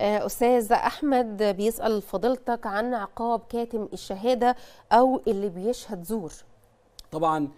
آه، أستاذ أحمد بيسأل فضيلتك عن عقاب كاتم الشهادة أو اللي بيشهد زور طبعا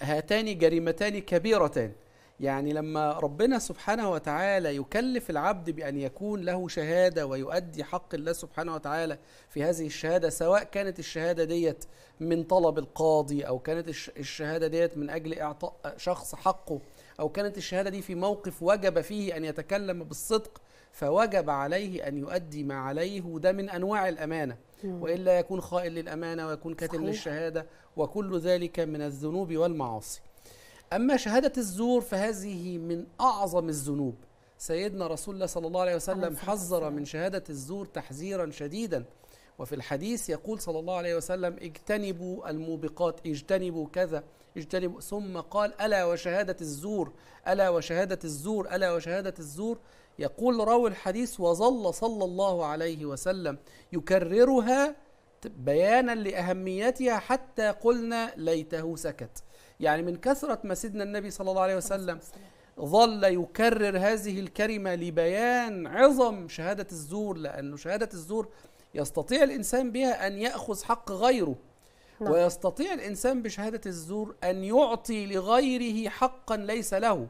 هاتان جريمتان كبيرتان يعني لما ربنا سبحانه وتعالى يكلف العبد بأن يكون له شهادة ويؤدي حق الله سبحانه وتعالى في هذه الشهادة سواء كانت الشهادة ديت من طلب القاضي أو كانت الشهادة ديت من أجل إعطاء شخص حقه أو كانت الشهادة دي في موقف وجب فيه أن يتكلم بالصدق فوجب عليه أن يؤدي ما عليه وده من أنواع الأمانة وإلا يكون خائن للأمانة ويكون كاتم للشهادة وكل ذلك من الذنوب والمعاصي أما شهادة الزور فهذه من أعظم الذنوب سيدنا رسول الله صلى الله عليه وسلم حذر من شهادة الزور تحذيرا شديدا وفي الحديث يقول صلى الله عليه وسلم اجتنبوا الموبقات اجتنبوا كذا اجتنبوا ثم قال ألا وشهادة الزور ألا وشهادة الزور ألا وشهادة الزور يقول راوي الحديث وظل صلى الله عليه وسلم يكررها بيانا لاهميتها حتى قلنا ليته سكت يعني من كثره ما سيدنا النبي صلى الله عليه وسلم ظل يكرر هذه الكلمه لبيان عظم شهاده الزور لانه شهاده الزور يستطيع الانسان بها ان ياخذ حق غيره نعم. ويستطيع الانسان بشهاده الزور ان يعطي لغيره حقا ليس له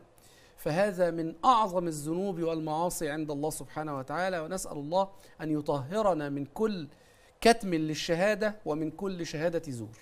فهذا من اعظم الذنوب والمعاصي عند الله سبحانه وتعالى ونسال الله ان يطهرنا من كل كتم للشهادة ومن كل شهادة زور